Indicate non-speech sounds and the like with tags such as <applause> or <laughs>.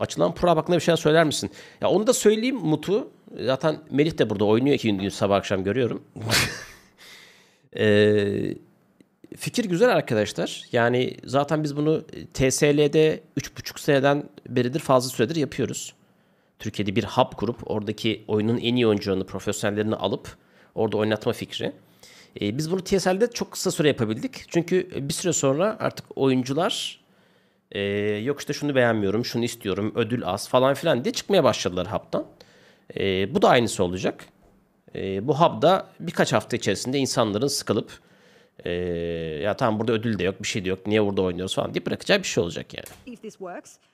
Açılan pro hakkında bir şey söyler misin? Ya onu da söyleyeyim Mutu. Zaten Melih de burada oynuyor iki gün sabah akşam görüyorum. Eee <laughs> fikir güzel arkadaşlar. Yani zaten biz bunu e, TSL'de 3,5 seneden beridir fazla süredir yapıyoruz. Türkiye'de bir hub kurup oradaki oyunun en iyi oyuncularını, profesyonellerini alıp orada oynatma fikri. Ee, biz bunu TSL'de çok kısa süre yapabildik. Çünkü bir süre sonra artık oyuncular ee, yok işte şunu beğenmiyorum, şunu istiyorum, ödül az falan filan diye çıkmaya başladılar haptan. Ee, bu da aynısı olacak. Ee, bu hapda birkaç hafta içerisinde insanların sıkılıp ee, ya tamam burada ödül de yok, bir şey de yok, niye burada oynuyoruz falan deyip bırakacağı bir şey olacak yani.